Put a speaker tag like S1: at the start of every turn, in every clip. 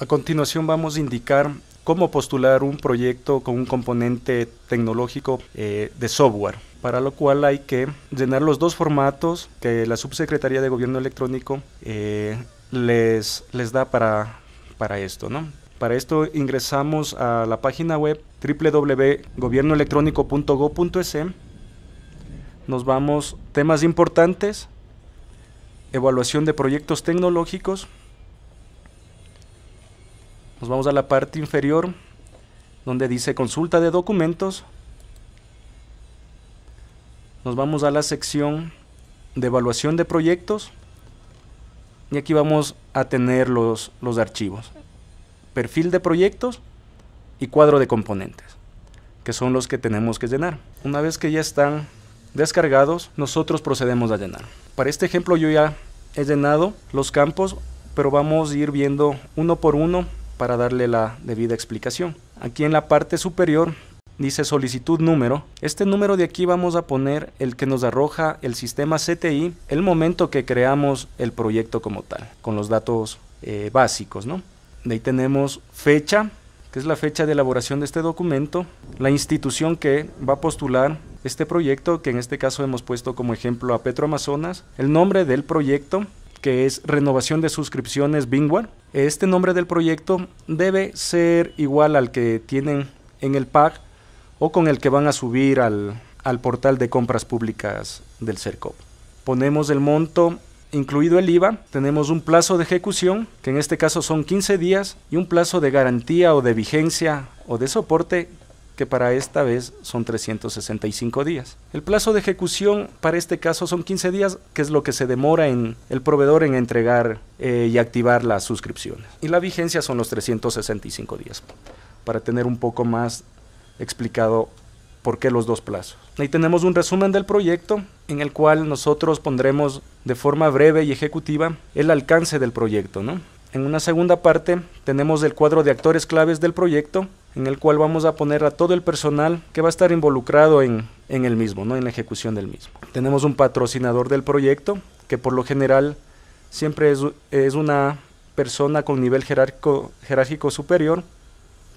S1: A continuación vamos a indicar cómo postular un proyecto con un componente tecnológico eh, de software, para lo cual hay que llenar los dos formatos que la Subsecretaría de Gobierno Electrónico eh, les, les da para, para esto. ¿no? Para esto ingresamos a la página web www.gobiernoelectrónico.go.es, nos vamos temas importantes, evaluación de proyectos tecnológicos, nos vamos a la parte inferior donde dice consulta de documentos. Nos vamos a la sección de evaluación de proyectos. Y aquí vamos a tener los, los archivos. Perfil de proyectos y cuadro de componentes, que son los que tenemos que llenar. Una vez que ya están descargados, nosotros procedemos a llenar. Para este ejemplo yo ya he llenado los campos, pero vamos a ir viendo uno por uno para darle la debida explicación. Aquí en la parte superior dice solicitud número. Este número de aquí vamos a poner el que nos arroja el sistema CTI el momento que creamos el proyecto como tal, con los datos eh, básicos. ¿no? De ahí tenemos fecha, que es la fecha de elaboración de este documento, la institución que va a postular este proyecto, que en este caso hemos puesto como ejemplo a Petroamazonas, el nombre del proyecto, que es Renovación de Suscripciones Bingware. Este nombre del proyecto debe ser igual al que tienen en el pack o con el que van a subir al, al portal de compras públicas del CERCOP. Ponemos el monto incluido el IVA, tenemos un plazo de ejecución, que en este caso son 15 días, y un plazo de garantía o de vigencia o de soporte que para esta vez son 365 días. El plazo de ejecución para este caso son 15 días, que es lo que se demora en el proveedor en entregar eh, y activar la suscripción. Y la vigencia son los 365 días, para tener un poco más explicado por qué los dos plazos. Ahí tenemos un resumen del proyecto en el cual nosotros pondremos de forma breve y ejecutiva el alcance del proyecto, ¿no? En una segunda parte tenemos el cuadro de actores claves del proyecto en el cual vamos a poner a todo el personal que va a estar involucrado en, el mismo, ¿no? en la ejecución del mismo. Tenemos un patrocinador del proyecto, que por lo general siempre es, una persona con nivel jerárquico, jerárquico superior.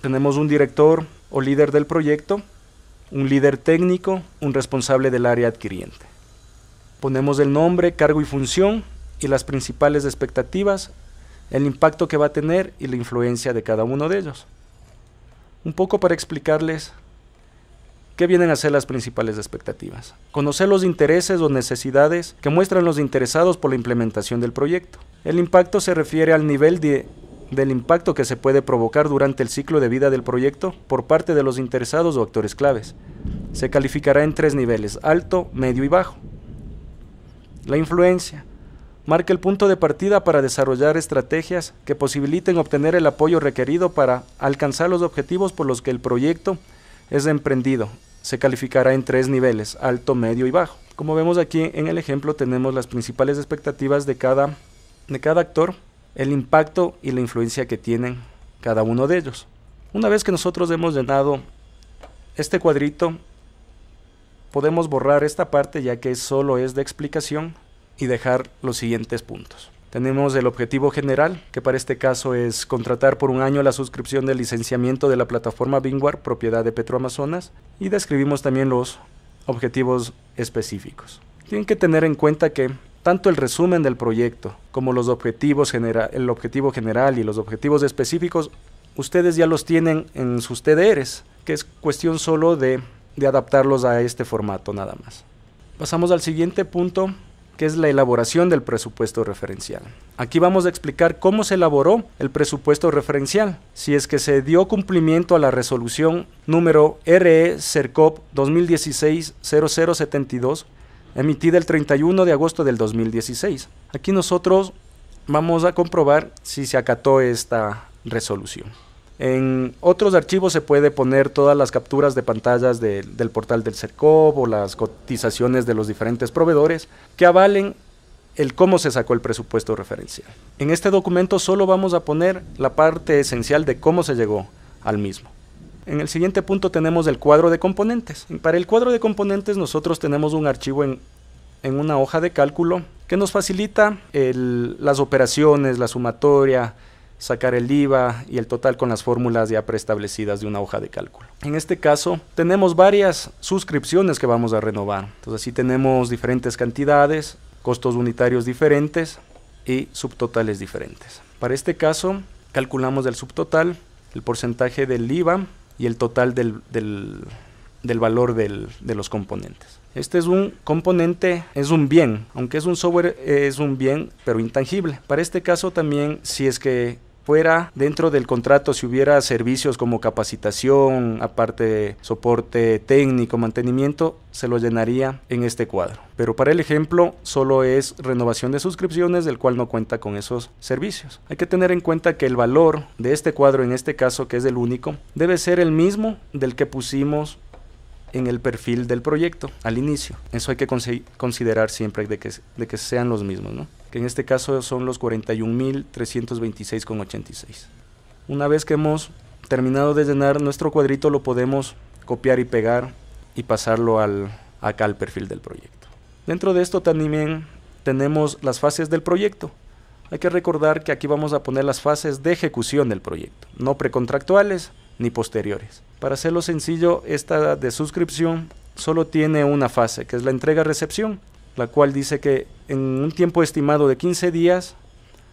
S1: Tenemos un director o líder del proyecto, un líder técnico, un responsable del área adquiriente. Ponemos el nombre, cargo y función y las principales expectativas, el impacto que va a tener y la influencia de cada uno de ellos un poco para explicarles qué vienen a ser las principales expectativas. Conocer los intereses o necesidades que muestran los interesados por la implementación del proyecto. El impacto se refiere al nivel del impacto que se puede provocar durante el ciclo de vida del proyecto por parte de los interesados o actores claves. Se calificará en tres niveles, alto, medio y bajo. La influencia marca el punto de partida para desarrollar estrategias que posibiliten obtener el apoyo requerido para alcanzar los objetivos por los que el proyecto es emprendido. Se calificará en tres niveles, alto, medio y bajo. Como vemos aquí en el ejemplo tenemos las principales expectativas de cada, de cada actor, el impacto y la influencia que tienen cada uno de ellos. Una vez que nosotros hemos llenado este cuadrito, podemos borrar esta parte ya que solo es de explicación y dejar los siguientes puntos. Tenemos el objetivo general, que para este caso es contratar por un año la suscripción del licenciamiento de la plataforma Bingwar, propiedad de Petroamazonas, y describimos también los objetivos específicos. Tienen que tener en cuenta que tanto el resumen del proyecto como los objetivos el objetivo general y los objetivos específicos, ustedes ya los tienen en sus TDRs, que es cuestión solo de, de adaptarlos a este formato nada más. Pasamos al siguiente punto, que es la elaboración del presupuesto referencial. Aquí vamos a explicar cómo se elaboró el presupuesto referencial, si es que se dio cumplimiento a la resolución número RE CERCOP 2016-0072, emitida el 31 de agosto del 2016. Aquí nosotros vamos a comprobar si se acató esta resolución. En otros archivos se puede poner todas las capturas de pantallas del portal del CERCOB o las cotizaciones de los diferentes proveedores que avalen el cómo se sacó el presupuesto referencial. En este documento solo vamos a poner la parte esencial de cómo se llegó al mismo. En el siguiente punto tenemos el cuadro de componentes. Para el cuadro de componentes nosotros tenemos un archivo en, una hoja de cálculo que nos facilita las operaciones, la sumatoria, sacar el IVA y el total con las fórmulas ya preestablecidas de una hoja de cálculo. En este caso tenemos varias suscripciones que vamos a renovar. Entonces así tenemos diferentes cantidades, costos unitarios diferentes y subtotales diferentes. Para este caso calculamos el subtotal, el porcentaje del IVA y el total del, del, valor de los componentes. Este es un componente, es un bien, aunque es un software, es un bien, pero intangible. Para este caso también, si es que fuera dentro del contrato si hubiera servicios como capacitación, aparte soporte técnico, mantenimiento, se lo llenaría en este cuadro. Pero para el ejemplo solo es renovación de suscripciones del cual no cuenta con esos servicios. Hay que tener en cuenta que el valor de este cuadro en este caso que es el único debe ser el mismo del que pusimos en el perfil del proyecto al inicio. Eso hay que considerar siempre de que, sean los mismos, ¿no? que en este caso son los 41.326,86. Una vez que hemos terminado de llenar nuestro cuadrito lo podemos copiar y pegar y pasarlo al, acá al perfil del proyecto. Dentro de esto también tenemos las fases del proyecto. Hay que recordar que aquí vamos a poner las fases de ejecución del proyecto, no precontractuales, ni posteriores. Para hacerlo sencillo, esta de suscripción solo tiene una fase, que es la entrega-recepción, la cual dice que en un tiempo estimado de 15 días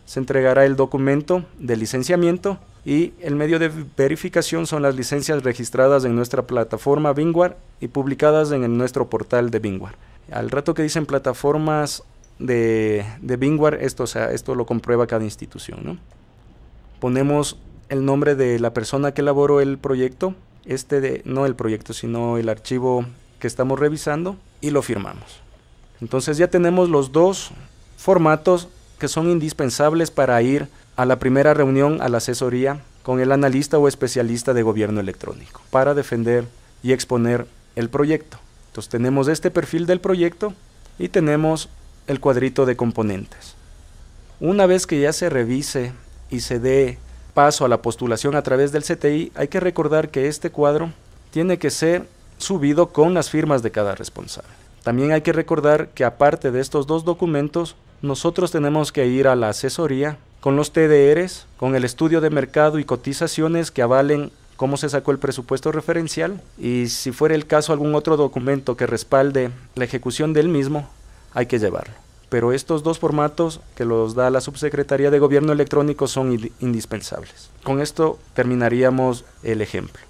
S1: se entregará el documento de licenciamiento y el medio de verificación son las licencias registradas en nuestra plataforma Bingware y publicadas en nuestro portal de Bingware. Al rato que dicen plataformas de, de esto, o sea, esto lo comprueba cada institución. ¿no? Ponemos el nombre de la persona que elaboró el proyecto, este de, no el proyecto, sino el archivo que estamos revisando y lo firmamos. Entonces ya tenemos los dos formatos que son indispensables para ir a la primera reunión a la asesoría con el analista o especialista de gobierno electrónico para defender y exponer el proyecto. Entonces tenemos este perfil del proyecto y tenemos el cuadrito de componentes. Una vez que ya se revise y se dé paso a la postulación a través del CTI, hay que recordar que este cuadro tiene que ser subido con las firmas de cada responsable. También hay que recordar que aparte de estos dos documentos, nosotros tenemos que ir a la asesoría con los TDRs, con el estudio de mercado y cotizaciones que avalen cómo se sacó el presupuesto referencial y si fuera el caso algún otro documento que respalde la ejecución del mismo, hay que llevarlo pero estos dos formatos que los da la Subsecretaría de Gobierno Electrónico son indispensables. Con esto terminaríamos el ejemplo.